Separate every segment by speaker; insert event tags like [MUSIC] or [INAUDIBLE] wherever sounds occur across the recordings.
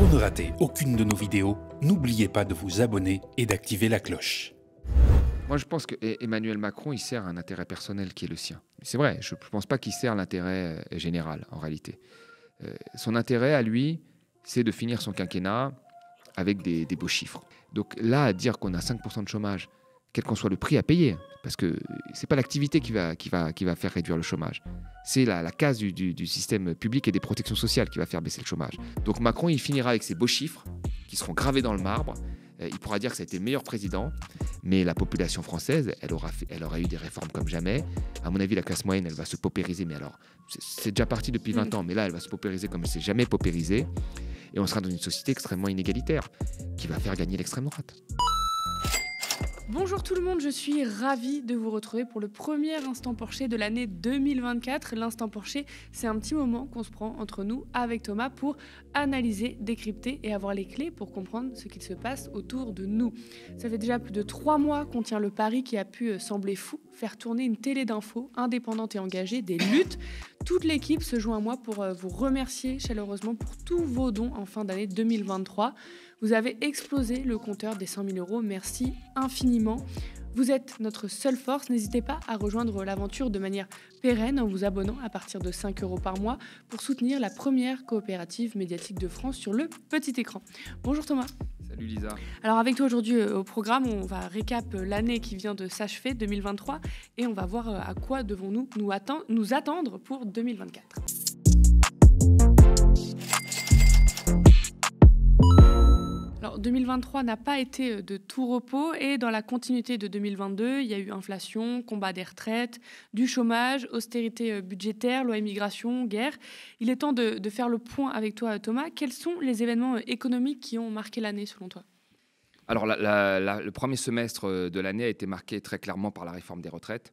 Speaker 1: Pour ne rater aucune de nos vidéos, n'oubliez pas de vous abonner et d'activer la cloche. Moi, je pense que e-, Emmanuel Macron, il sert un intérêt personnel qui est le sien. C'est vrai, je ne pense pas qu'il sert l'intérêt euh, général, en réalité. Euh, son intérêt, à lui, c'est de finir son quinquennat avec des, beaux chiffres. Donc là, dire qu'on a 5% de chômage, quel qu'en soit le prix à payer. Parce que ce n'est pas l'activité qui va, qui, va, qui va faire réduire le chômage. C'est la, case du, du, système public et des protections sociales qui va faire baisser le chômage. Donc Macron, il finira avec ses beaux chiffres qui seront gravés dans le marbre. Euh, il pourra dire que ça a été le meilleur président, mais la population française, elle aura, elle aura eu des réformes comme jamais. À mon avis, la classe moyenne, elle va se paupériser, mais alors, c'est déjà parti depuis 20 mm. ans, mais là, elle va se paupériser comme elle s'est jamais paupérisée. Et on sera dans une société extrêmement inégalitaire, qui va faire gagner l'extrême droite.
Speaker 2: Bonjour tout le monde, je suis ravie de vous retrouver pour le premier Instant Porcher de l'année 2024. L'Instant Porcher, c'est un petit moment qu'on se prend entre nous avec Thomas pour analyser, décrypter et avoir les clés pour comprendre ce qu'il se passe autour de nous. Ça fait déjà plus de trois mois qu'on tient le pari qui a pu euh, sembler fou, faire tourner une télé d'infos indépendante et engagée des luttes toute l'équipe se joint à moi pour euh, vous remercier chaleureusement pour tous vos dons en fin d'année 2023. Vous avez explosé le compteur des 100 000 euros. Merci infiniment. Vous êtes notre seule force. N'hésitez pas à rejoindre l'aventure de manière pérenne en vous abonnant à partir de 5 euros par mois pour soutenir la première coopérative médiatique de France sur le petit écran. Bonjour Thomas. Salut Lisa. Alors avec toi aujourd'hui euh, au programme, on va récap euh, l'année qui vient de s'achever, 2023, et on va voir euh, à quoi devons-nous nous, nous attendre pour 2024. Alors 2023 n'a pas été euh, de tout repos et dans la continuité de 2022, il y a eu inflation, combat des retraites, du chômage, austérité euh, budgétaire, loi immigration, guerre. Il est temps de, faire le point avec toi Thomas. Quels sont les événements euh, économiques qui ont marqué l'année selon toi
Speaker 1: Alors le premier semestre de l'année a été marqué très clairement par la réforme des retraites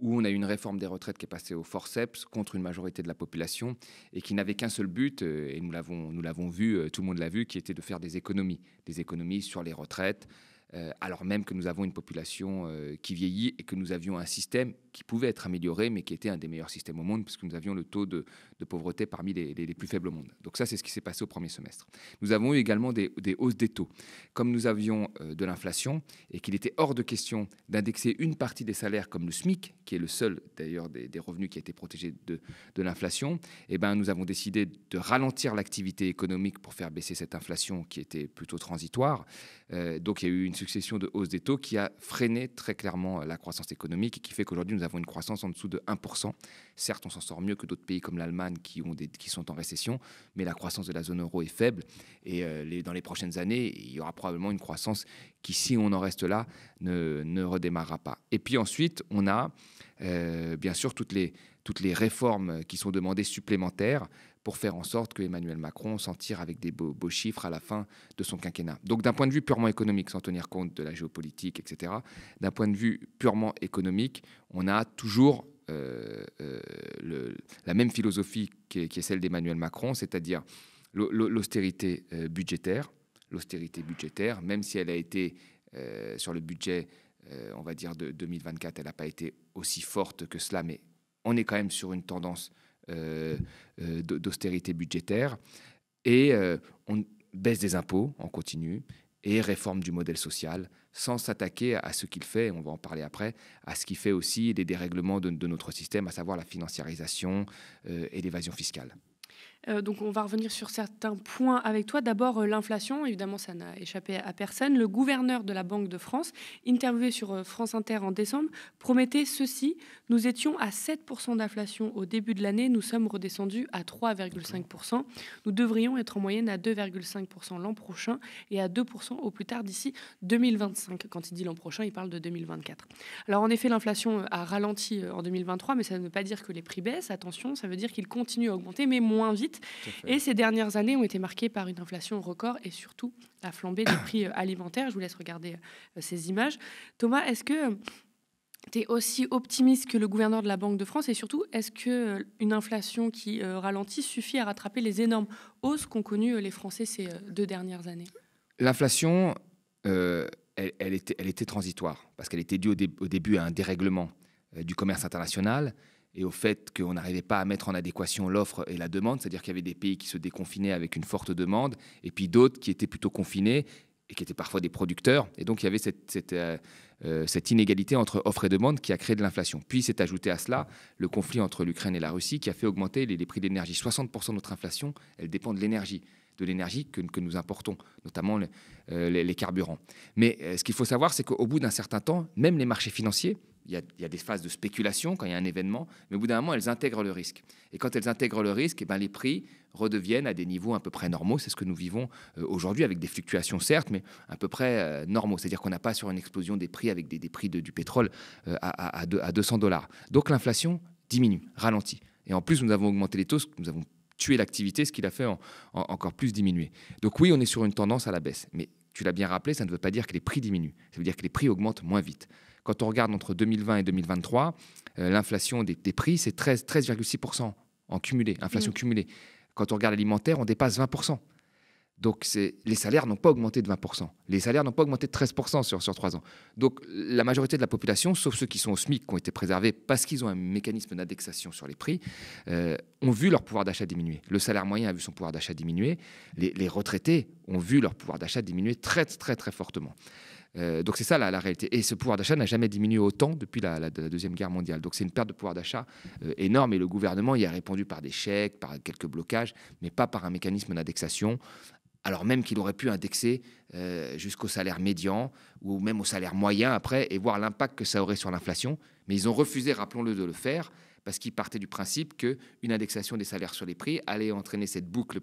Speaker 1: où on a eu une réforme des retraites qui est passée au forceps contre une majorité de la population et qui n'avait qu'un seul but, euh, et nous l'avons, nous l'avons vu, euh, tout le monde l'a vu, qui était de faire des économies, des économies sur les retraites, euh, alors même que nous avons une population qui vieillit et que nous avions un système qui pouvait être amélioré, mais qui était un des meilleurs systèmes au monde, puisque nous avions le taux de, pauvreté parmi les, plus faibles au monde. Donc ça, c'est ce qui s'est passé au premier semestre. Nous avons eu également des, hausses des taux. Comme nous avions euh, de l'inflation, et qu'il était hors de question d'indexer une partie des salaires comme le SMIC, qui est le seul d'ailleurs des, revenus qui a été protégé de, l'inflation, Et eh ben, nous avons décidé de ralentir l'activité économique pour faire baisser cette inflation qui était plutôt transitoire. Euh, donc il y a eu une succession de hausses des taux qui a freiné très clairement la croissance économique, et qui fait qu'aujourd'hui nous avons avons une croissance en dessous de 1%. Certes, on s'en sort mieux que d'autres pays comme l'Allemagne qui, qui sont en récession, mais la croissance de la zone euro est faible. Et euh, dans les prochaines années, il y aura probablement une croissance qui, si on en reste là, ne, ne redémarrera pas. Et puis ensuite, on a euh, bien sûr toutes les, toutes les réformes qui sont demandées supplémentaires pour faire en sorte que Emmanuel Macron s'en tire avec des beaux, chiffres à la fin de son quinquennat. Donc d'un point de vue purement économique, sans tenir compte de la géopolitique, etc., d'un point de vue purement économique, on a toujours euh, euh, la même philosophie qui est, celle d'Emmanuel Macron, c'est-à-dire l'austérité euh, budgétaire, l'austérité budgétaire, même si elle a été sur le budget, on va dire, de 2024, elle n'a pas été aussi forte que cela, mais on est quand même sur une tendance euh, euh, d'austérité budgétaire. Et euh, on baisse des impôts en continu et réforme du modèle social, sans s'attaquer à ce qu'il fait, on va en parler après, à ce qui fait aussi des dérèglements de notre système, à savoir la financiarisation et l'évasion fiscale.
Speaker 2: Euh, donc on va revenir sur certains points avec toi. D'abord euh, l'inflation, évidemment ça n'a échappé à personne. Le gouverneur de la Banque de France, interviewé sur euh, France Inter en décembre, promettait ceci. Nous étions à 7% d'inflation au début de l'année, nous sommes redescendus à 3,5%. Nous devrions être en moyenne à 2,5% l'an prochain et à 2% au plus tard d'ici 2025. Quand il dit l'an prochain, il parle de 2024. Alors en effet l'inflation a ralenti en 2023, mais ça ne veut pas dire que les prix baissent. Attention, ça veut dire qu'ils continuent à augmenter, mais moins vite et ces dernières années ont été marquées par une inflation record et surtout la flambée des prix euh, alimentaires. Je vous laisse regarder euh, ces images. Thomas, est-ce que euh, tu es aussi optimiste que le gouverneur de la Banque de France et surtout, est-ce qu'une inflation qui ralentit suffit à rattraper les énormes hausses qu'ont connues les Français ces deux dernières années
Speaker 1: L'inflation, elle, était, transitoire parce qu'elle était due au, début à un dérèglement du commerce international et au fait qu'on n'arrivait pas à mettre en adéquation l'offre et la demande, c'est-à-dire qu'il y avait des pays qui se déconfinaient avec une forte demande, et puis d'autres qui étaient plutôt confinés et qui étaient parfois des producteurs. Et donc il y avait cette, euh, euh, inégalité entre offre et demande qui a créé de l'inflation. Puis s'est ajouté à cela le conflit entre l'Ukraine et la Russie qui a fait augmenter les, prix d'énergie. 60% de notre inflation, elle dépend de l'énergie de l'énergie que, nous importons, notamment euh, les, carburants. Mais ce qu'il faut savoir, c'est qu'au bout d'un certain temps, même les marchés financiers il y, a, des phases de spéculation quand il y a un événement, mais au bout d'un moment, elles intègrent le risque. Et quand elles intègrent le risque, eh ben, les prix redeviennent à des niveaux à peu près normaux. C'est ce que nous vivons euh, aujourd'hui avec des fluctuations, certes, mais à peu près euh, normaux. C'est-à-dire qu'on n'a pas sur une explosion des prix avec des, des prix du pétrole euh, à, à, 200 dollars. Donc l'inflation diminue, ralentit. Et en plus, nous avons augmenté les taux, nous avons tué l'activité, ce qui l'a fait encore plus diminuer. Donc oui, on est sur une tendance à la baisse. Mais tu l'as bien rappelé, ça ne veut pas dire que les prix diminuent. Ça veut dire que les prix augmentent moins vite. Quand on regarde entre 2020 et 2023, euh, l'inflation des, prix, c'est 13,6% en cumulé, inflation mm. cumulée. Quand on regarde l'alimentaire, on dépasse 20%. Donc les salaires n'ont pas augmenté de 20%. Les salaires n'ont pas augmenté de 13% sur, sur 3 ans. Donc la majorité de la population, sauf ceux qui sont au SMIC, qui ont été préservés parce qu'ils ont un mécanisme d'indexation sur les prix, euh, ont vu leur pouvoir d'achat diminuer. Le salaire moyen a vu son pouvoir d'achat diminuer. Les, les, retraités ont vu leur pouvoir d'achat diminuer très très très fortement. Euh, donc c'est ça la, réalité. Et ce pouvoir d'achat n'a jamais diminué autant depuis la, Deuxième Guerre mondiale. Donc c'est une perte de pouvoir d'achat euh, énorme et le gouvernement y a répondu par des chèques, par quelques blocages, mais pas par un mécanisme d'indexation, alors même qu'il aurait pu indexer euh, jusqu'au salaire médian ou même au salaire moyen après et voir l'impact que ça aurait sur l'inflation. Mais ils ont refusé, rappelons-le, de le faire parce qu'ils partaient du principe qu'une indexation des salaires sur les prix allait entraîner cette boucle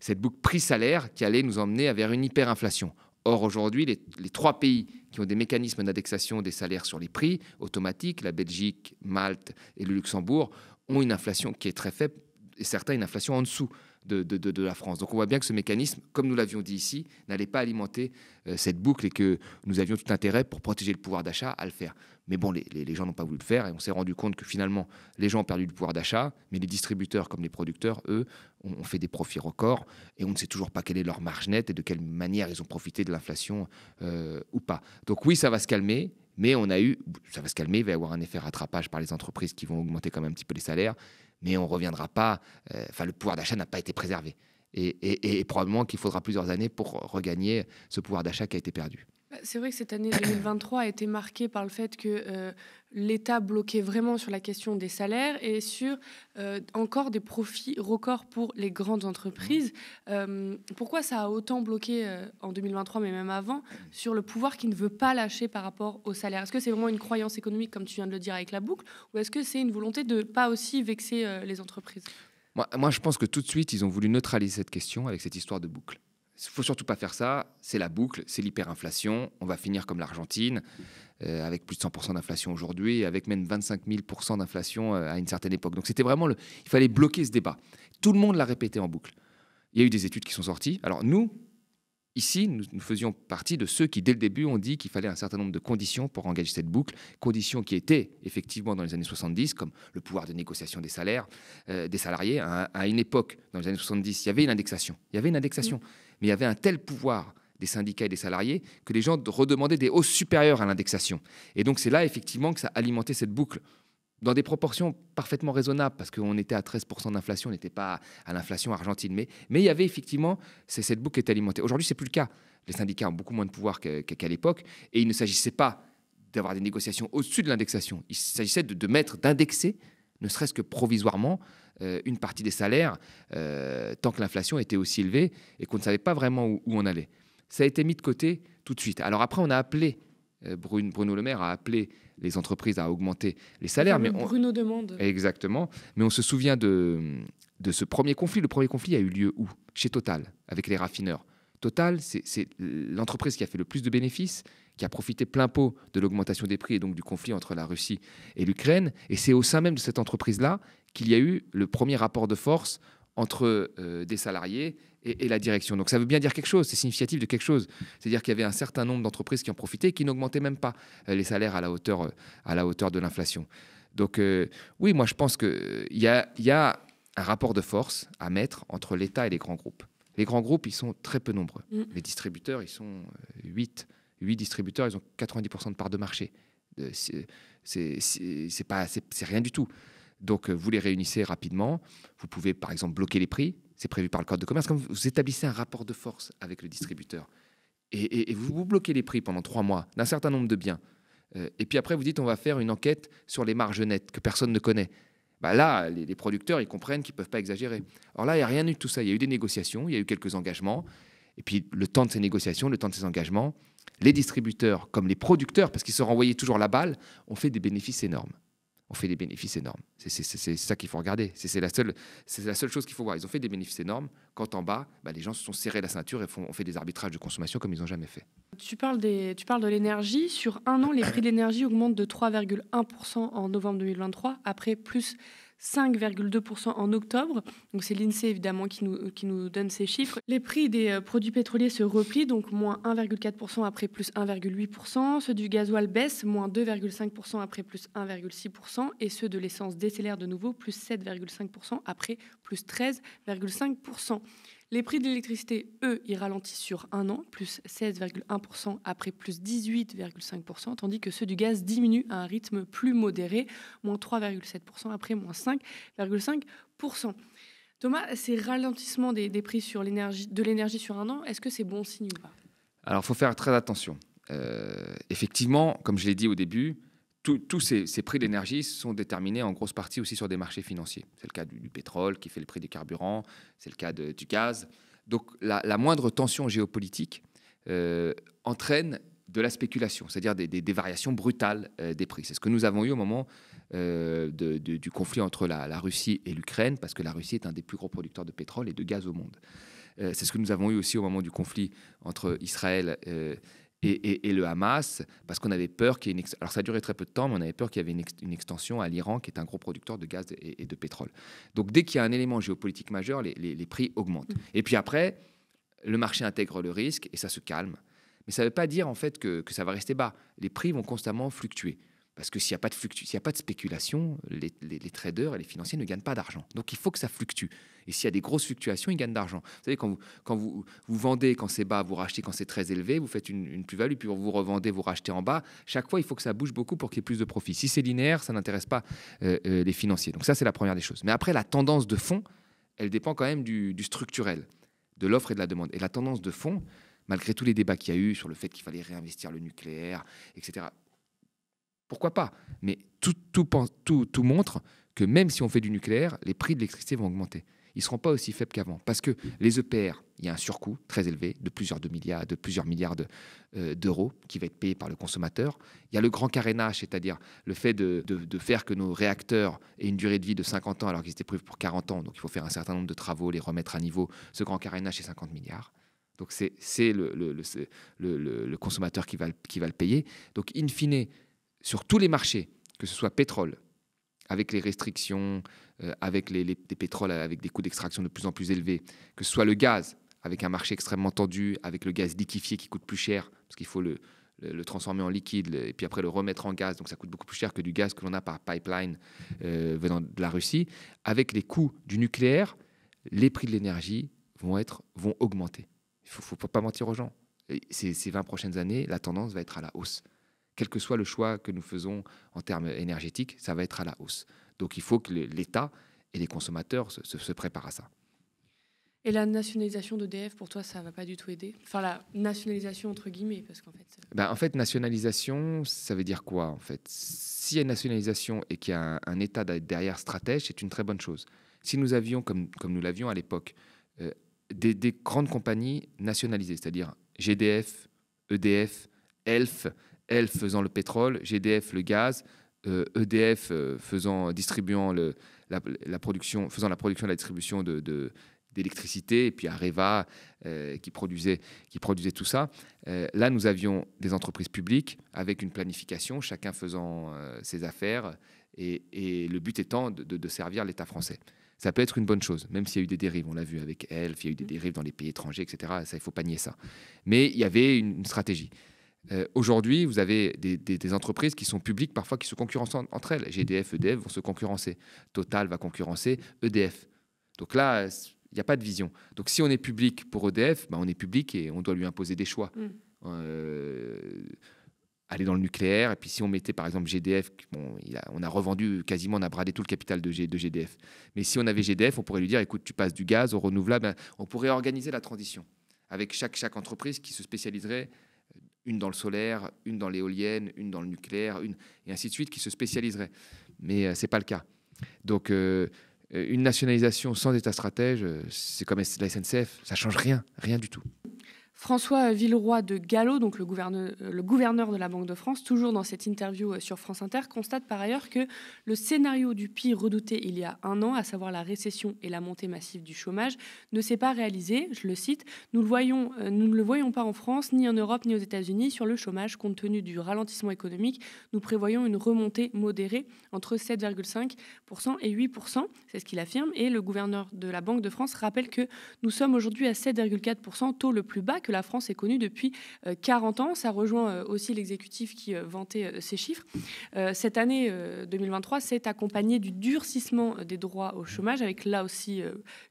Speaker 1: cette boucle prix-salaire qui allait nous emmener vers une hyperinflation. Or, aujourd'hui, les, trois pays qui ont des mécanismes d'indexation des salaires sur les prix automatiques, la Belgique, Malte et le Luxembourg, ont une inflation qui est très faible, et certains une inflation en dessous de, la France. Donc on voit bien que ce mécanisme, comme nous l'avions dit ici, n'allait pas alimenter euh, cette boucle et que nous avions tout intérêt pour protéger le pouvoir d'achat à le faire. Mais bon, les, gens n'ont pas voulu le faire et on s'est rendu compte que finalement, les gens ont perdu le pouvoir d'achat, mais les distributeurs comme les producteurs, eux, ont, fait des profits records et on ne sait toujours pas quelle est leur marge nette et de quelle manière ils ont profité de l'inflation euh, ou pas. Donc oui, ça va se calmer, mais on a eu, ça va se calmer, il va y avoir un effet rattrapage par les entreprises qui vont augmenter quand même un petit peu les salaires mais on ne reviendra pas, euh, enfin le pouvoir d'achat n'a pas été préservé. Et, et probablement qu'il faudra plusieurs années pour regagner ce pouvoir d'achat qui a été perdu.
Speaker 2: Bah, c'est vrai que cette année 2023 a été marquée par le fait que euh, l'État bloquait vraiment sur la question des salaires et sur euh, encore des profits records pour les grandes entreprises. Mmh. Euh, pourquoi ça a autant bloqué en 2023, mais même avant, mmh. sur le pouvoir qui ne veut pas lâcher par rapport aux salaires Est-ce que c'est vraiment une croyance économique, comme tu viens de le dire avec la boucle, ou est-ce que c'est une volonté de ne pas aussi vexer les entreprises
Speaker 1: moi, je pense que tout de suite, ils ont voulu neutraliser cette question avec cette histoire de boucle. Il faut surtout pas faire ça, c'est la boucle, c'est l'hyperinflation, on va finir comme l'Argentine, euh, avec plus de 100% d'inflation aujourd'hui, avec même 25 000% d'inflation euh, à une certaine époque. Donc c'était vraiment le... Il fallait bloquer ce débat. Tout le monde l'a répété en boucle. Il y a eu des études qui sont sorties. Alors nous, ici, nous, faisions partie de ceux qui, dès le début, ont dit qu'il fallait un certain nombre de conditions pour engager cette boucle, conditions qui étaient effectivement dans les années 70, comme le pouvoir de négociation des salaires, euh, des salariés. À, une époque, dans les années 70, il y avait une indexation. Il y avait une indexation. Mmh mais il y avait un tel pouvoir des syndicats et des salariés que les gens redemandaient des hausses supérieures à l'indexation. Et donc c'est là effectivement que ça alimentait cette boucle dans des proportions parfaitement raisonnables, parce qu'on était à 13% d'inflation, on n'était pas à l'inflation argentine, mais, il y avait effectivement, c'est cette boucle qui était alimentée. Aujourd'hui, c'est plus le cas. Les syndicats ont beaucoup moins de pouvoir qu'à l'époque, et il ne s'agissait pas d'avoir des négociations au-dessus de l'indexation, il s'agissait de mettre, d'indexer, ne serait-ce que provisoirement, euh, une partie des salaires euh, tant que l'inflation était aussi élevée et qu'on ne savait pas vraiment où, on allait. Ça a été mis de côté tout de suite. Alors après, on a appelé euh, Bruno Le Maire a appelé les entreprises à augmenter les salaires. mais Bruno demande. Exactement. Mais on se souvient de, de ce premier conflit. Le premier conflit a eu lieu où Chez Total, avec les raffineurs. Total, c'est l'entreprise qui a fait le plus de bénéfices qui a profité plein pot de l'augmentation des prix et donc du conflit entre la Russie et l'Ukraine. Et c'est au sein même de cette entreprise-là qu'il y a eu le premier rapport de force entre euh, des salariés et, la direction. Donc ça veut bien dire quelque chose, c'est significatif de quelque chose. C'est-à-dire qu'il y avait un certain nombre d'entreprises qui en profitaient et qui n'augmentaient même pas euh, les salaires à la hauteur, euh, à la hauteur de l'inflation. Donc oui, moi je pense qu'il y, a, y a un rapport de force à mettre entre l'État et les grands groupes. Les grands groupes, ils sont très peu nombreux. Mm. Les distributeurs, ils sont 8 8 distributeurs, ils ont 90% de parts de marché. Euh, c'est pas, c'est rien du tout. Donc euh, vous les réunissez rapidement. Vous pouvez par exemple bloquer les prix. C'est prévu par le code de commerce. vous établissez un rapport de force avec le distributeur et, vous, bloquez les prix pendant trois mois d'un certain nombre de biens. Euh, et puis après vous dites on va faire une enquête sur les marges nettes que personne ne connaît. Bah là, les, producteurs, ils comprennent qu'ils ne peuvent pas exagérer. Alors là, il n'y a rien eu de tout ça. Il y a eu des négociations, il y a eu quelques engagements. Et puis le temps de ces négociations, le temps de ces engagements, les distributeurs comme les producteurs, parce qu'ils se renvoyaient toujours la balle, ont fait des bénéfices énormes. On fait des bénéfices énormes. C'est ça qu'il faut regarder. C'est la, seule, la seule chose qu'il faut voir. Ils ont fait des bénéfices énormes quand en bas, bah, les gens se sont serrés la ceinture et font, ont fait des arbitrages de consommation comme ils n'ont jamais fait.
Speaker 2: Tu parles, des, tu parles de l'énergie. Sur un an, les prix de l'énergie augmentent de 3,1% en novembre 2023, après plus 5,2% en octobre. Donc c'est l'INSEE évidemment qui nous, qui donne ces chiffres. Les prix des euh, produits pétroliers se replient, donc moins 1,4% après plus 1,8%. Ceux du gasoil baissent, moins 2,5% après plus 1,6%. Et ceux de l'essence décélèrent de nouveau, plus 7,5% après plus 13,5%. Les prix de l'électricité, eux, ils ralentissent sur un an, plus 16,1% après plus 18,5%, tandis que ceux du gaz diminuent à un rythme plus modéré, moins 3,7% après moins 5,5%. Thomas, ces ralentissements des, prix sur de l'énergie sur un an, est-ce que c'est bon signe ou pas
Speaker 1: Alors, il faut faire très attention. Euh, effectivement, comme je l'ai dit au début, tous ces, prix d'énergie sont déterminés en grosse partie aussi sur des marchés financiers. C'est le cas du, pétrole qui fait le prix des carburants, c'est le cas du gaz. Donc la, moindre tension géopolitique euh, entraîne de la spéculation, c'est-à-dire des, variations brutales euh, des prix. C'est ce que nous avons eu au moment euh, du conflit entre la, la Russie et l'Ukraine, parce que la Russie est un des plus gros producteurs de pétrole et de gaz au monde. c'est ce que nous avons eu aussi au moment du conflit entre Israël et et, le Hamas, parce qu'on avait peur qu'il y ait une... Alors ça a très peu de temps, mais on avait peur qu'il y avait une, extension à l'Iran, qui est un gros producteur de gaz et, de pétrole. Donc dès qu'il y a un élément géopolitique majeur, les, prix augmentent. Mm. Et puis après, le marché intègre le risque et ça se calme. Mais ça ne veut pas dire en fait que ça va rester bas. Les prix vont constamment fluctuer. Parce que s'il n'y a, pas de a pas de spéculation, les, traders et les financiers ne gagnent pas d'argent. Donc il faut que ça fluctue. Et s'il y a des grosses fluctuations, ils gagnent d'argent. Vous savez, quand vous, vendez quand c'est bas, vous rachetez quand c'est très élevé, vous faites une, plus-value, puis vous revendez, vous rachetez en bas. Chaque fois, il faut que ça bouge beaucoup pour qu'il y ait plus de profits. Si c'est linéaire, ça n'intéresse pas euh, euh, les financiers. Donc ça, c'est la première des choses. Mais après, la tendance de fond, elle dépend quand même du, du structurel, de l'offre et de la demande. Et la tendance de fond, malgré tous les débats qu'il y a eu sur le fait qu'il fallait réinvestir le nucléaire, etc. Pourquoi pas Mais tout, tout, tout, montre que même si on fait du nucléaire, les prix de l'électricité vont augmenter. Ils ne seront pas aussi faibles qu'avant. Parce que les EPR, il y a un surcoût très élevé de plusieurs, milliards, euh, d'euros qui va être payé par le consommateur. Il y a le grand carénage, c'est-à-dire le fait de, faire que nos réacteurs aient une durée de vie de 50 ans alors qu'ils étaient prévus pour 40 ans. Donc il faut faire un certain nombre de travaux, les remettre à niveau. Ce grand carénage, c'est 50 milliards. Donc c'est le consommateur qui va, qui va le payer. Donc in fine, sur tous les marchés, que ce soit pétrole, avec les restrictions, euh, avec les, pétroles, avec des coûts d'extraction de plus en plus élevés, que ce soit le gaz, avec un marché extrêmement tendu, avec le gaz liquéfié qui coûte plus cher, parce qu'il faut le, transformer en liquide et puis après le remettre en gaz, donc ça coûte beaucoup plus cher que du gaz que l'on a par pipeline euh, venant de la Russie, avec les coûts du nucléaire, les prix de l'énergie vont, être, vont augmenter. Il ne faut, pas mentir aux gens. Ces, ces 20 prochaines années, la tendance va être à la hausse quel que soit le choix que nous faisons en termes énergétiques, ça va être à la hausse. Donc il faut que l'État et les consommateurs se, préparent à ça.
Speaker 2: Et la nationalisation d'EDF, pour toi, ça ne va pas du tout aider Enfin, la nationalisation entre guillemets, parce qu'en fait...
Speaker 1: Ben, en fait, nationalisation, ça veut dire quoi, en fait S'il y a une nationalisation et qu'il y a un, État derrière stratège, c'est une très bonne chose. Si nous avions, comme, comme nous l'avions à l'époque, euh, des, des, grandes compagnies nationalisées, c'est-à-dire GDF, EDF, ELF, ELF faisant le pétrole, GDF le gaz, EDF euh, e euh, faisant, distribuant la, production, faisant la production et la distribution de, d'électricité, et puis Areva euh, qui, produisait, qui produisait tout ça. là, nous avions des entreprises publiques avec une planification, chacun faisant ses affaires, et, le but étant de, servir l'État français. Ça peut être une bonne chose, même s'il y a eu des dérives. On l'a vu avec Elf, il y a eu des mm. dérives dans les pays étrangers, etc. Ça, il ne faut pas nier ça. Mais il y avait une stratégie. Euh, aujourd'hui, vous avez des, entreprises qui sont publiques, parfois qui se concurrencent entre elles. GDF, EDF vont se concurrencer. Total va concurrencer EDF. Donc là, il n'y a pas de vision. Donc si on est public pour EDF, ben, on est public et on doit lui imposer des choix. Mm. Euh, aller dans le nucléaire, et puis si on mettait par exemple GDF, bon, il on a revendu quasiment, on a bradé tout le capital de, GDF. Mais si on avait GDF, on pourrait lui dire, écoute, tu passes du gaz au renouvelable, ben, on pourrait organiser la transition avec chaque, chaque entreprise qui se spécialiserait une dans le solaire, une dans l'éolienne, une dans le nucléaire, une, et ainsi de suite, qui se spécialiserait. Mais euh, ce n'est pas le cas. Donc, euh, euh, une nationalisation sans État stratège, c'est comme la SNCF, ça ne change rien, rien du tout.
Speaker 2: François Villeroy de Gallo, donc euh, le gouverneur, de la Banque de France, toujours dans cette interview euh, sur France Inter, constate par ailleurs que le scénario du pire redouté il y a un an, à savoir la récession et la montée massive du chômage, ne s'est pas réalisé. Je le cite Nous, euh, nous ne le voyons pas en France, ni en Europe, ni aux États-Unis. Sur le chômage, compte tenu du ralentissement économique, nous prévoyons une remontée modérée entre 7,5% et 8%. C'est ce qu'il affirme. Et le gouverneur de la Banque de France rappelle que nous sommes aujourd'hui à 7,4%, taux le plus bas que la France est connue depuis 40 euh, ans. Ça rejoint euh, aussi l'exécutif qui euh, vantait ces chiffres. Cette année 2023 s'est accompagnée du durcissement des droits au chômage, avec là aussi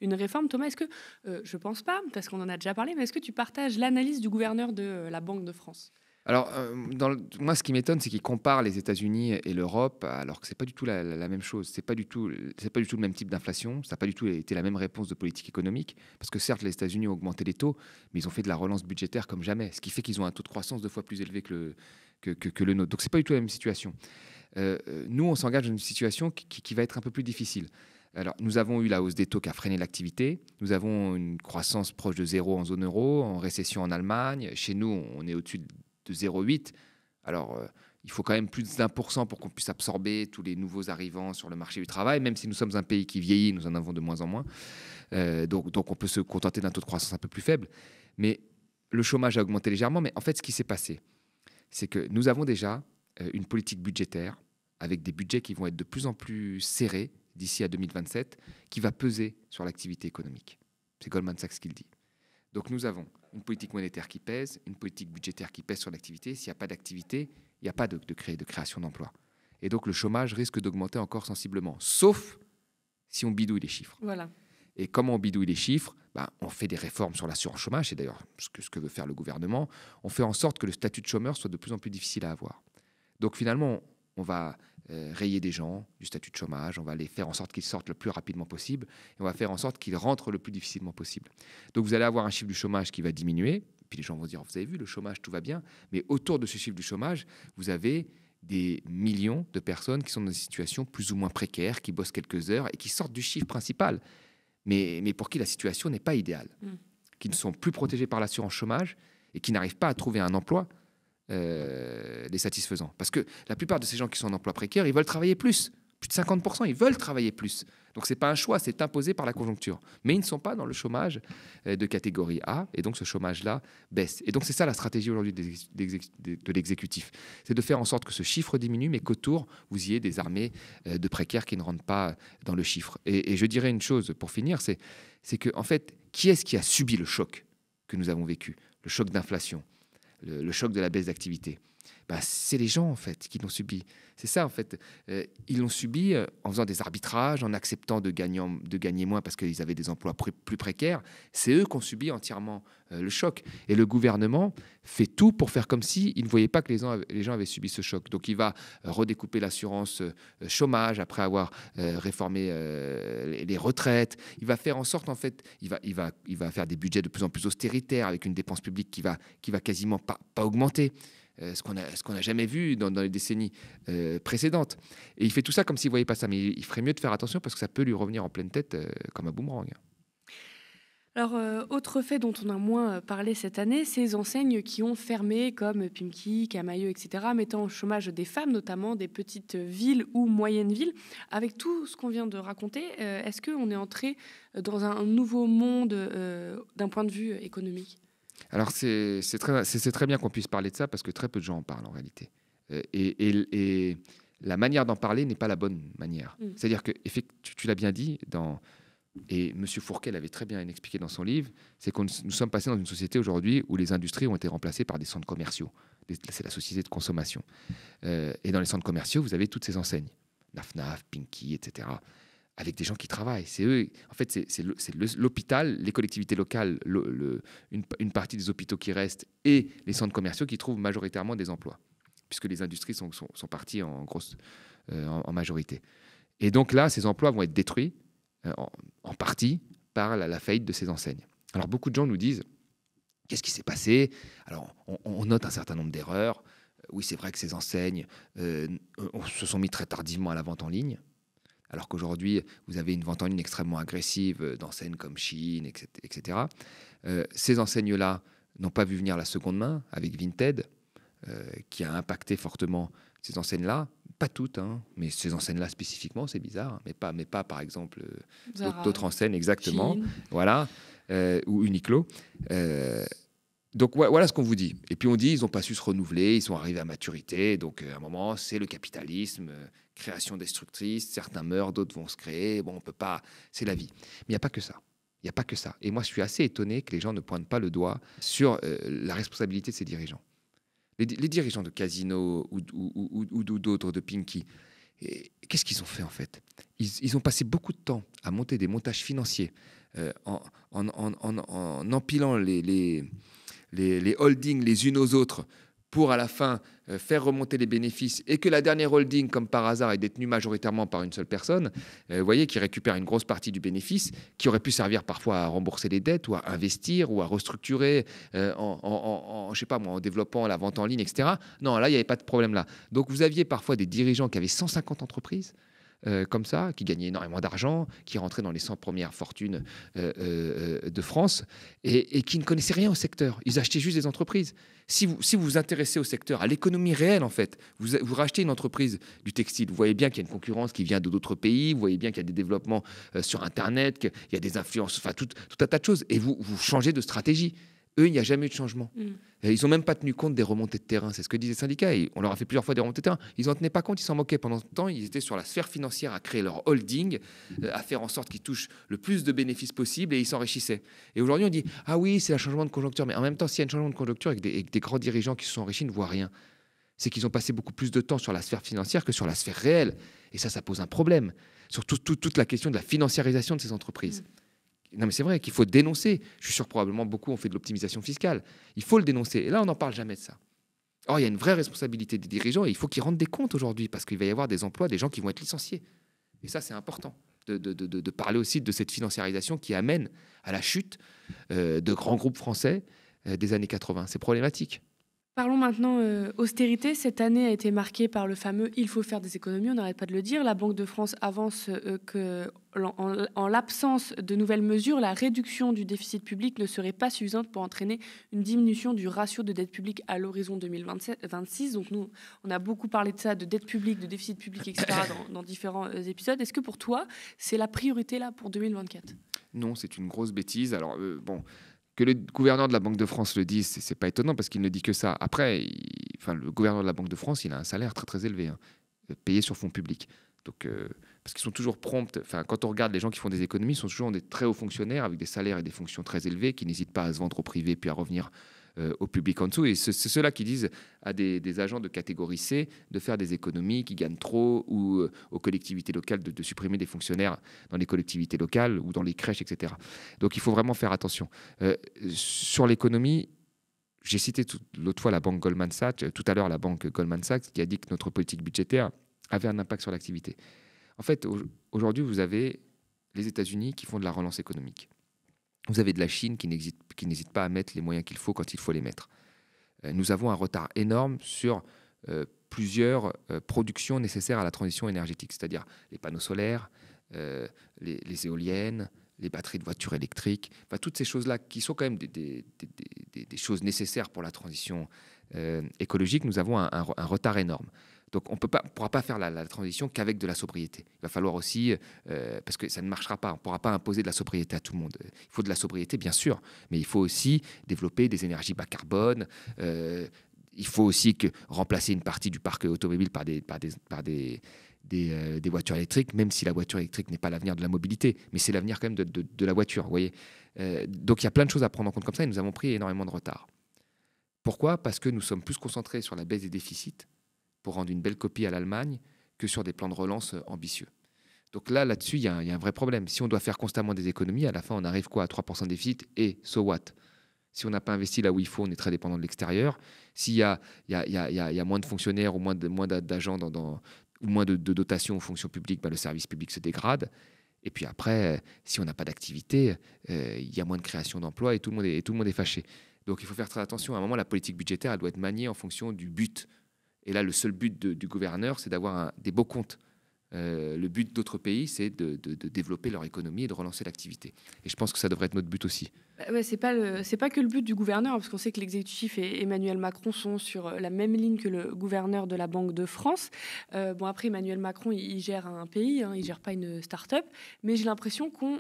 Speaker 2: une réforme. Thomas, est-ce que, je pense pas, parce qu'on en a déjà parlé, mais est-ce que tu partages l'analyse du gouverneur de la Banque de France
Speaker 1: alors, euh, dans moi, ce qui m'étonne, c'est qu'ils comparent les États-Unis et l'Europe, alors que c'est pas du tout la, même chose. C'est pas du tout, c'est pas du tout le même type d'inflation. Ça n'a pas du tout été la même réponse de politique économique, parce que certes, les États-Unis ont augmenté les taux, mais ils ont fait de la relance budgétaire comme jamais, ce qui fait qu'ils ont un taux de croissance deux fois plus élevé que le que, le nôtre. Donc, c'est pas du tout la même situation. Euh, euh, nous, on s'engage dans une situation qui, va être un peu plus difficile. Alors, nous avons eu la hausse des taux qui a freiné l'activité. Nous avons une croissance proche de zéro en zone euro, en récession en Allemagne. Chez nous, on est au-dessus de 0,8. Alors, euh, il faut quand même plus d'un pour cent pour qu'on puisse absorber tous les nouveaux arrivants sur le marché du travail, même si nous sommes un pays qui vieillit, nous en avons de moins en moins. Euh, donc, donc, on peut se contenter d'un taux de croissance un peu plus faible. Mais le chômage a augmenté légèrement. Mais en fait, ce qui s'est passé, c'est que nous avons déjà euh, une politique budgétaire avec des budgets qui vont être de plus en plus serrés d'ici à 2027, qui va peser sur l'activité économique. C'est Goldman Sachs qui le dit. Donc nous avons une politique monétaire qui pèse, une politique budgétaire qui pèse sur l'activité. S'il n'y a pas d'activité, il n'y a pas de, de création d'emplois. Et donc le chômage risque d'augmenter encore sensiblement, sauf si on bidouille les chiffres. Voilà. Et comment on bidouille les chiffres ben, On fait des réformes sur l'assurance chômage, c'est d'ailleurs ce ce que veut faire le gouvernement. On fait en sorte que le statut de chômeur soit de plus en plus difficile à avoir. Donc finalement, on va euh, rayer des gens du statut de chômage, on va les faire en sorte qu'ils sortent le plus rapidement possible, et on va faire en sorte qu'ils rentrent le plus difficilement possible. Donc vous allez avoir un chiffre du chômage qui va diminuer, puis les gens vont se dire, vous avez vu, le chômage, tout va bien, mais autour de ce chiffre du chômage, vous avez des millions de personnes qui sont dans des situations plus ou moins précaires, qui bossent quelques heures et qui sortent du chiffre principal, mais, pour qui la situation n'est pas idéale, mmh. qui ne sont plus protégés par l'assurance chômage et qui n'arrivent pas à trouver un emploi euh, les satisfaisants. Parce que la plupart de ces gens qui sont en emploi précaire, ils veulent travailler plus. Plus de 50%, ils veulent travailler plus. Donc ce n'est pas un choix, c'est imposé par la conjoncture. Mais ils ne sont pas dans le chômage euh, de catégorie A, et donc ce chômage-là baisse. Et donc c'est ça la stratégie aujourd'hui de l'exécutif. C'est de faire en sorte que ce chiffre diminue, mais qu'autour, vous y ayez des armées euh, de précaires qui ne rentrent pas dans le chiffre. Et, et je dirais une chose pour finir, c'est que en fait, qui est-ce qui a subi le choc que nous avons vécu Le choc d'inflation, le, choc de la baisse d'activité. Bah, c'est les gens en fait qui l'ont subi. C'est ça en fait. Euh, ils l'ont subi euh, en faisant des arbitrages, en acceptant de gagner, moins parce qu'ils avaient des emplois plus précaires. C'est eux qui ont subi entièrement euh, le choc. Et le gouvernement fait tout pour faire comme si il ne voyait pas que les gens, avaient, subi ce choc. Donc il va redécouper l'assurance chômage après avoir réformé les, retraites. Il va faire en sorte en fait, il va, faire des budgets de plus en plus austéritaires avec une dépense publique qui va, va quasiment pas augmenter. Euh, ce qu'on n'a jamais vu dans, les décennies euh, précédentes. Et il fait tout ça comme s'il ne voyait pas ça, mais il, ferait mieux de faire attention parce que ça peut lui revenir en pleine tête euh, comme un boomerang.
Speaker 2: Alors, autre fait dont on a moins parlé cette année, ces enseignes qui ont fermé, comme Pimki, Camailleux, etc., mettant au chômage des femmes, notamment des petites villes ou moyennes villes. Avec tout ce qu'on vient de raconter, est-ce qu'on est entré dans un nouveau monde d'un point de vue économique
Speaker 1: alors c'est très, bien qu'on puisse parler de ça parce que très peu de gens en parlent en réalité. Euh, et, la manière d'en parler n'est pas la bonne manière. Mm. C'est-à-dire que tu, tu l'as bien dit, et M. Fourquet l'avait très bien expliqué dans son livre, c'est que nous sommes passés dans une société aujourd'hui où les industries ont été remplacées par des centres commerciaux. C'est la société de consommation. Euh, et dans les centres commerciaux, vous avez toutes ces enseignes. NAFNAF, Naf Pinky, etc avec des gens qui travaillent. C'est eux, en fait, c'est l'hôpital, les collectivités locales, le, une, partie des hôpitaux qui restent et les centres commerciaux qui trouvent majoritairement des emplois, puisque les industries sont, sont, parties en, grosse, euh, en, majorité. Et donc là, ces emplois vont être détruits euh, en, partie par la, faillite de ces enseignes. Alors beaucoup de gens nous disent, qu'est-ce qui s'est passé Alors on, note un certain nombre d'erreurs euh, oui, c'est vrai que ces enseignes se sont mis très tardivement à la vente en ligne alors qu'aujourd'hui, vous avez une vente en ligne extrêmement agressive euh, d'enseignes comme Chine, etc. Euh, ces enseignes-là n'ont pas vu venir la seconde main avec Vinted, euh, qui a impacté fortement ces enseignes-là. Pas toutes, hein, mais ces enseignes-là spécifiquement, c'est bizarre, hein, mais pas, mais pas par exemple d'autres enseignes exactement, voilà, ou Uniqlo. Donc voilà ce qu'on vous dit. Et puis on dit, ils n'ont pas su se renouveler, ils sont arrivés à maturité. Donc euh, à un moment, c'est le capitalisme, euh, création destructrice, certains meurent, d'autres vont se créer. Bon, on peut pas, c'est la vie. Mais il n'y a pas que ça. Il n'y a pas que ça. Et moi, je suis assez étonné que les gens ne pointent pas le doigt sur euh, la responsabilité de ces dirigeants. Les, dirigeants de Casino ou, d'autres, de Pinky, qu'est-ce qu'ils ont fait en fait ils, ont passé beaucoup de temps à monter des montages financiers en, empilant les les, holdings les unes aux autres pour à la fin euh, faire remonter les bénéfices et que la dernière holding, comme par hasard, est détenue majoritairement par une seule personne, euh, vous voyez, qui récupère une grosse partie du bénéfice, qui aurait pu servir parfois à rembourser les dettes ou à investir ou à restructurer euh, en, en, je sais pas moi, en développant la vente en ligne, etc. Non, là, il n'y avait pas de problème là. Donc vous aviez parfois des dirigeants qui avaient 150 entreprises euh, comme ça, qui gagnaient énormément d'argent, qui rentraient dans les 100 premières fortunes euh, euh, de France et, qui ne connaissaient rien au secteur. Ils achetaient juste des entreprises. Si vous si vous, vous intéressez au secteur, à l'économie réelle en fait, vous, rachetez une entreprise du textile, vous voyez bien qu'il y a une concurrence qui vient d'autres pays, vous voyez bien qu'il y a des développements sur Internet, qu'il y a des influences, enfin tout, un tas de choses, et vous, vous changez de stratégie. Eux, il n'y a jamais eu de changement. Mm. Ils n'ont même pas tenu compte des remontées de terrain. C'est ce que disaient les syndicats. on leur a fait plusieurs fois des remontées de terrain. Ils n'en tenaient pas compte, ils s'en moquaient. Pendant ce temps, ils étaient sur la sphère financière à créer leur holding, euh, à faire en sorte qu'ils touchent le plus de bénéfices possible et ils s'enrichissaient. Et aujourd'hui, on dit Ah oui, c'est un changement de conjoncture. Mais en même temps, s'il y a un changement de conjoncture avec des, grands dirigeants qui se sont enrichis ne voient rien, c'est qu'ils ont passé beaucoup plus de temps sur la sphère financière que sur la sphère réelle. Et ça, ça pose un problème. Surtout toute la question de la financiarisation de ces entreprises. Mm. Non, mais c'est vrai qu'il faut dénoncer. Je suis sûr probablement beaucoup ont fait de l'optimisation fiscale. Il faut le dénoncer. Et là, on n'en parle jamais de ça. Or, il y a une vraie responsabilité des dirigeants et il faut qu'ils rendent des comptes aujourd'hui parce qu'il va y avoir des emplois, des gens qui vont être licenciés. Et ça, c'est important de, parler aussi de cette financiarisation qui amène à la chute euh, de grands groupes français euh, des années 80. C'est problématique.
Speaker 2: Parlons maintenant d'austérité. Euh, austérité. Cette année a été marquée par le fameux il faut faire des économies, on n'arrête pas de le dire. La Banque de France avance euh, que, en, l'absence de nouvelles mesures, la réduction du déficit public ne serait pas suffisante pour entraîner une diminution du ratio de dette publique à l'horizon 2026. Donc nous, on a beaucoup parlé de ça, de dette publique, de déficit public, etc., [COUGHS] dans, différents euh, épisodes. Est-ce que pour toi, c'est la priorité là pour 2024
Speaker 1: Non, c'est une grosse bêtise. Alors bon que le gouverneur de la Banque de France le dise, ce n'est pas étonnant parce qu'il ne dit que ça. Après, enfin, le gouverneur de la Banque de France, il a un salaire très très élevé, hein, payé sur fonds publics. Donc, euh, parce qu'ils sont toujours prompts. Enfin, quand on regarde les gens qui font des économies, ils sont toujours des très hauts fonctionnaires avec des salaires et des fonctions très élevées qui n'hésitent pas à se vendre au privé puis à revenir euh, au public en dessous. Et c'est ceux-là qui disent à des, agents de catégorie C de faire des économies qui gagnent trop ou euh, aux collectivités locales de, de, supprimer des fonctionnaires dans les collectivités locales ou dans les crèches, etc. Donc il faut vraiment faire attention. Euh, sur l'économie, j'ai cité l'autre fois la banque Goldman Sachs, tout à l'heure la banque Goldman Sachs, qui a dit que notre politique budgétaire avait un impact sur l'activité. En fait, aujourd'hui, vous avez les États-Unis qui font de la relance économique. Vous avez de la Chine qui n'hésite pas à mettre les moyens qu'il faut quand il faut les mettre. Euh, nous avons un retard énorme sur euh, plusieurs euh, productions nécessaires à la transition énergétique, c'est-à-dire les panneaux solaires, les, éoliennes, les batteries de voitures électriques, toutes ces choses-là qui sont quand même des, choses nécessaires pour la transition écologique, nous avons un retard énorme. Donc on ne pourra pas faire la, transition qu'avec de la sobriété. Il va falloir aussi, euh, parce que ça ne marchera pas, on ne pourra pas imposer de la sobriété à tout le monde. Il faut de la sobriété, bien sûr, mais il faut aussi développer des énergies bas carbone. Euh, il faut aussi que, remplacer une partie du parc automobile par euh, des, voitures électriques, même si la voiture électrique n'est pas l'avenir de la mobilité, mais c'est l'avenir quand même de, la voiture, donc il y a plein de choses à prendre en compte comme ça et nous avons pris énormément de retard. Pourquoi Parce que nous sommes plus concentrés sur la baisse des déficits pour rendre une belle copie à l'Allemagne que sur des plans de relance euh, ambitieux. Donc là, là-dessus, il y, a un vrai problème. Si on doit faire constamment des économies, à la fin, on arrive quoi à 3% de déficit et so what Si on n'a pas investi là où il faut, on est très dépendant de l'extérieur. S'il y, a, moins de fonctionnaires ou moins d'agents dans, ou moins de, de dotations aux fonctions publiques, bah, le service public se dégrade. Et puis après, euh, si on n'a pas d'activité, euh, il y a moins de création d'emplois et, tout le monde est, et tout le monde est fâché. Donc il faut faire très attention. À un moment, la politique budgétaire, elle doit être maniée en fonction du but et là, le seul but du gouverneur, c'est d'avoir des beaux comptes. Euh, le but d'autres pays, c'est de, développer leur économie et de relancer l'activité. Et je pense que ça devrait être notre but aussi.
Speaker 2: Ce bah ouais, c'est pas c'est pas que le but du gouverneur, parce qu'on sait que l'exécutif et Emmanuel Macron sont sur euh, la même ligne que le gouverneur de la Banque de France. Euh, bon après Emmanuel Macron, il, gère un pays, hein, il gère pas une start-up, mais j'ai l'impression qu'on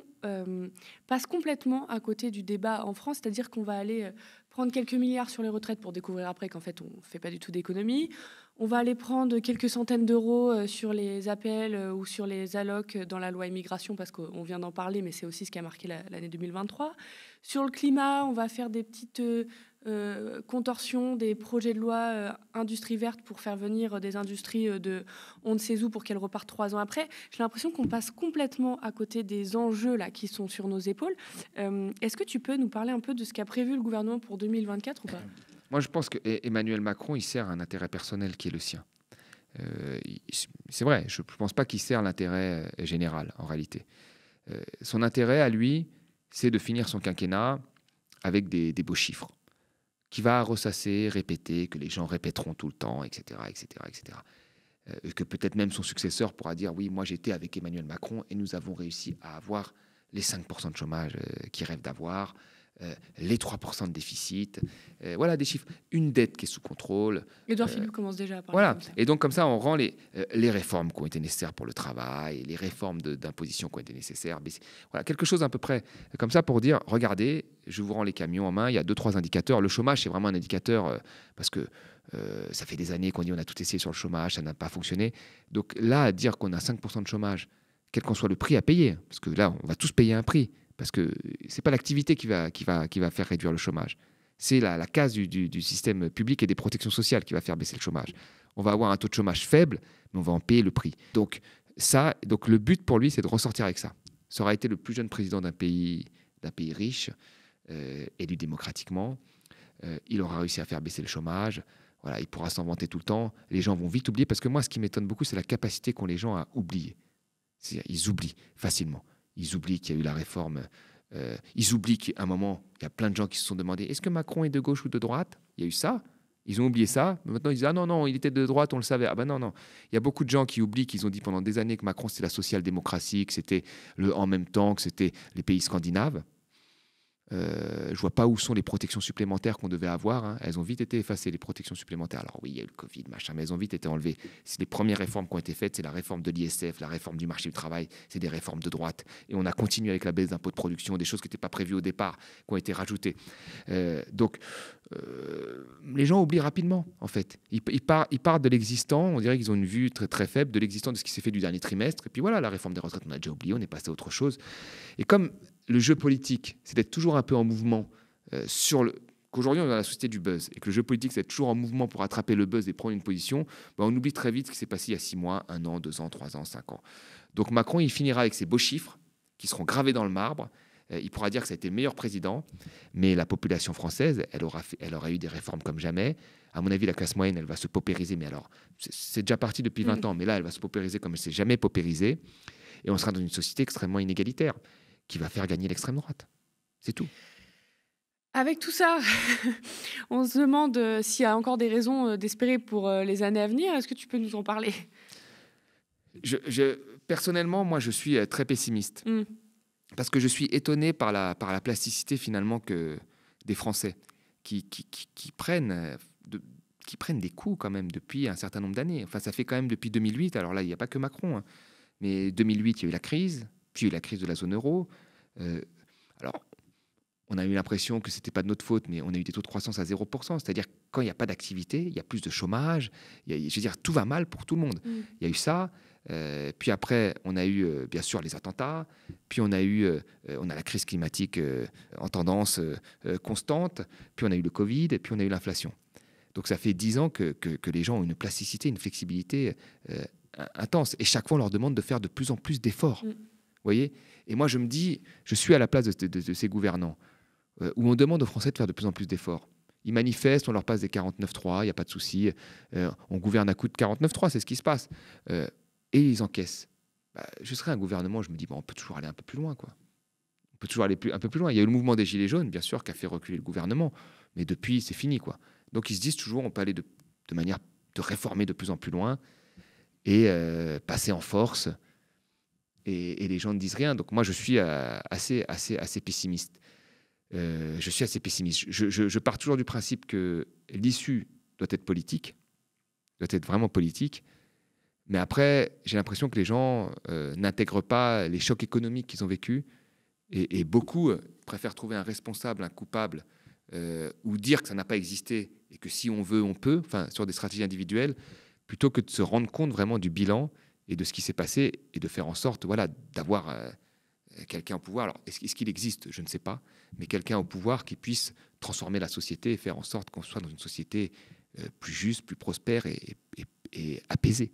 Speaker 2: passe complètement à côté du débat en France, c'est-à-dire qu'on va aller prendre quelques milliards sur les retraites pour découvrir après qu'en fait on fait pas du tout d'économie. On va aller prendre quelques centaines d'euros euh, sur les appels euh, ou sur les allocs euh, dans la loi immigration, parce qu'on vient d'en parler, mais c'est aussi ce qui a marqué l'année 2023. Sur le climat, on va faire des petites contorsions des projets de loi industrie verte pour faire venir des industries de on ne sait où pour qu'elles repartent trois ans après. J'ai l'impression qu'on passe complètement à côté des enjeux là qui sont sur nos épaules. Est-ce que tu peux nous parler un peu de ce qu'a prévu le gouvernement pour 2024 ou pas
Speaker 1: moi, je pense que e-, Emmanuel Macron, il sert un intérêt personnel qui est le sien. Euh, c'est vrai, je ne pense pas qu'il sert l'intérêt euh, général, en réalité. Euh, son intérêt, à lui, c'est de finir son quinquennat avec des, beaux chiffres, qui va ressasser, répéter, que les gens répéteront tout le temps, etc., etc., etc. que peut-être même son successeur pourra dire, oui, moi j'étais avec Emmanuel Macron et nous avons réussi à avoir les 5% de chômage qu'il rêve d'avoir, euh, les 3% de déficit, euh, voilà des chiffres, une dette qui est sous contrôle.
Speaker 2: Édouard euh, Philippe commence déjà à parler. Voilà,
Speaker 1: et donc comme ça, on rend les, les réformes qui ont été nécessaires pour le travail, les réformes d'imposition qui ont été nécessaires, voilà, quelque chose à peu près comme ça pour dire, regardez, je vous rends les camions en main, il y a deux, trois indicateurs. Le chômage, c'est vraiment un indicateur parce que ça fait des années qu'on dit on a tout essayé sur le chômage, ça n'a pas fonctionné. Donc là, dire qu'on a 5% de chômage, quel qu'en soit le prix à payer, parce que là, on va tous payer un prix, parce que ce n'est pas l'activité qui va, qui, va, qui va faire réduire le chômage. C'est la, case du, système public et des protections sociales qui va faire baisser le chômage. On va avoir un taux de chômage faible, mais on va en payer le prix. Donc, ça, donc le but pour lui, c'est de ressortir avec ça. Ça aura été le plus jeune président d'un pays, pays riche, euh, élu démocratiquement. Euh, il aura réussi à faire baisser le chômage. Voilà, il pourra s'en vanter tout le temps. Les gens vont vite oublier parce que moi, ce qui m'étonne beaucoup, c'est la capacité qu'ont les gens à oublier. Ils oublient facilement. Ils oublient qu'il y a eu la réforme. Euh, ils oublient qu'à un moment, il y a plein de gens qui se sont demandé est-ce que Macron est de gauche ou de droite Il y a eu ça. Ils ont oublié ça. maintenant, ils disent ah non, non, il était de droite, on le savait. Ah ben non, non. Il y a beaucoup de gens qui oublient qu'ils ont dit pendant des années que Macron, c'était la social-démocratie, que c'était le en même temps, que c'était les pays scandinaves. Euh, je vois pas où sont les protections supplémentaires qu'on devait avoir. Hein. Elles ont vite été effacées, les protections supplémentaires. Alors oui, il y a eu le Covid, machin, mais elles ont vite été enlevées. les premières réformes qui ont été faites, c'est la réforme de l'ISF, la réforme du marché du travail, c'est des réformes de droite. Et on a continué avec la baisse d'impôts de production, des choses qui n'étaient pas prévues au départ, qui ont été rajoutées. Euh, donc euh, les gens oublient rapidement, en fait. Ils, partent, de l'existant, on dirait qu'ils ont une vue très très faible de l'existant, de ce qui s'est fait du dernier trimestre. Et puis voilà, la réforme des retraites, on a déjà oublié, on est passé à autre chose. Et comme le jeu politique, c'est d'être toujours un peu en mouvement euh, sur le. Qu'aujourd'hui, on est dans la société du buzz et que le jeu politique, c'est toujours en mouvement pour attraper le buzz et prendre une position, ben, on oublie très vite ce qui s'est passé il y a six mois, un an, deux ans, trois ans, cinq ans. Donc Macron, il finira avec ses beaux chiffres qui seront gravés dans le marbre. Euh, il pourra dire que ça a été le meilleur président, mais la population française, elle aura, elle eu des réformes comme jamais. À mon avis, la classe moyenne, elle va se paupériser, mais alors, c'est déjà parti depuis 20 mm. ans, mais là, elle va se paupériser comme elle ne s'est jamais paupérisée. Et on sera dans une société extrêmement inégalitaire qui va faire gagner l'extrême droite. C'est tout.
Speaker 2: Avec tout ça, [LAUGHS] on se demande euh, s'il y a encore des raisons euh, d'espérer pour euh, les années à venir. Est-ce que tu peux nous en parler
Speaker 1: je, Personnellement, moi, je suis très pessimiste. Hmm. Parce que je suis étonné par la, par la plasticité, finalement, que des Français qui, qui, prennent, de, qui prennent des coups, quand même, depuis un certain nombre d'années. Enfin, ça fait quand même depuis 2008. Alors là, il n'y a pas que Macron. Hein. Mais 2008, il y a eu la crise. Puis la crise de la zone euro. Euh, alors, on a eu l'impression que ce n'était pas de notre faute, mais on a eu des taux de croissance à 0%. C'est-à-dire quand il n'y a pas d'activité, il y a plus de chômage. je veux dire, tout va mal pour tout le monde. Mm. Il y a eu ça. Euh, puis après, on a eu euh, bien sûr les attentats. Puis on a eu, on a la crise climatique en tendance constante. Puis on a eu le Covid. Et puis on a eu l'inflation. Donc ça fait dix ans que, les gens ont une plasticité, une flexibilité intense. Et chaque fois, on leur demande de faire de plus en plus d'efforts. Mm voyez Et moi, je me dis, je suis à la place de, ces gouvernants, euh, où on demande aux Français de faire de plus en plus d'efforts. Ils manifestent, on leur passe des 49-3, il n'y a pas de souci, euh, on gouverne à coup de 49-3, c'est ce qui se passe. Euh, et ils encaissent. Bah, je serais un gouvernement, je me dis, on peut toujours aller un peu plus loin, quoi. On peut toujours aller un peu plus loin. Il y a eu le mouvement des Gilets jaunes, bien sûr, qui a fait reculer le gouvernement, mais depuis, c'est fini, quoi. Donc ils se disent toujours, on peut aller de, manière de réformer de plus en plus loin et passer en force et, les gens ne disent rien. Donc moi, je suis euh, assez, assez, assez pessimiste. Euh, je suis assez pessimiste. Je, pars toujours du principe que l'issue doit être politique, doit être vraiment politique. Mais après, j'ai l'impression que les gens euh, n'intègrent pas les chocs économiques qu'ils ont vécus. Et, beaucoup préfèrent trouver un responsable, un coupable, ou dire que ça n'a pas existé et que si on veut, on peut, enfin, sur des stratégies individuelles, plutôt que de se rendre compte vraiment du bilan et de ce qui s'est passé et de faire en sorte voilà, d'avoir euh, quelqu'un au pouvoir. Alors, est-ce, qu'il existe Je ne sais pas. Mais quelqu'un au pouvoir qui puisse transformer la société et faire en sorte qu'on soit dans une société euh, plus juste, plus prospère et apaisée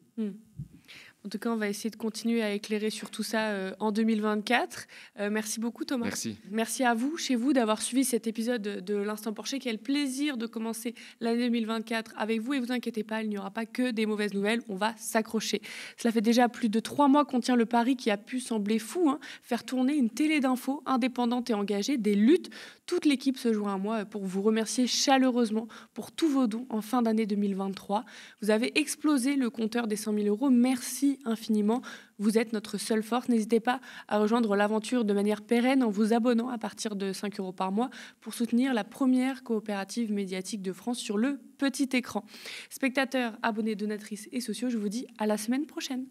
Speaker 2: tout cas, on va essayer de continuer à éclairer sur tout ça euh, en 2024. Euh, merci beaucoup, Thomas. Merci. Merci à vous, chez vous, d'avoir suivi cet épisode de, l'Instant Porcher. Quel plaisir de commencer l'année 2024 avec vous. Et vous inquiétez pas, il n'y aura pas que des mauvaises nouvelles. On va s'accrocher. Cela fait déjà plus de trois mois qu'on tient le pari qui a pu sembler fou, hein. faire tourner une télé d'infos indépendante et engagée des luttes toute l'équipe se joint à moi pour vous remercier chaleureusement pour tous vos dons en fin d'année 2023. Vous avez explosé le compteur des 100 000 euros. Merci infiniment. Vous êtes notre seule force. N'hésitez pas à rejoindre l'aventure de manière pérenne en vous abonnant à partir de 5 euros par mois pour soutenir la première coopérative médiatique de France sur le petit écran. Spectateurs, abonnés, donatrices et sociaux, je vous dis à la semaine prochaine.